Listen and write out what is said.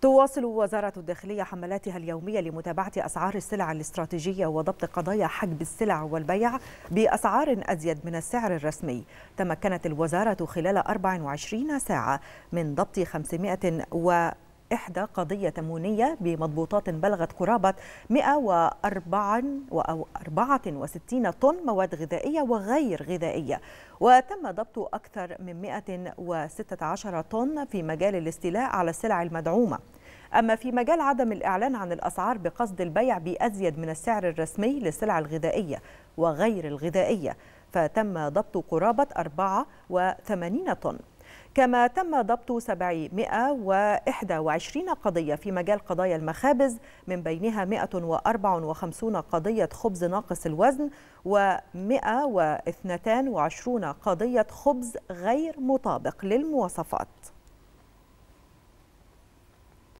تواصل وزارة الداخلية حملاتها اليومية لمتابعة أسعار السلع الاستراتيجية وضبط قضايا حجب السلع والبيع بأسعار أزيد من السعر الرسمي تمكنت الوزارة خلال 24 ساعة من ضبط 500 و إحدى قضية تموينية بمضبوطات بلغت قرابة 164 طن مواد غذائية وغير غذائية وتم ضبط أكثر من 116 طن في مجال الاستيلاء على السلع المدعومة أما في مجال عدم الإعلان عن الأسعار بقصد البيع بأزيد من السعر الرسمي للسلع الغذائية وغير الغذائية فتم ضبط قرابة 84 طن كما تم ضبط 721 قضية في مجال قضايا المخابز من بينها 154 قضية خبز ناقص الوزن و122 قضية خبز غير مطابق للمواصفات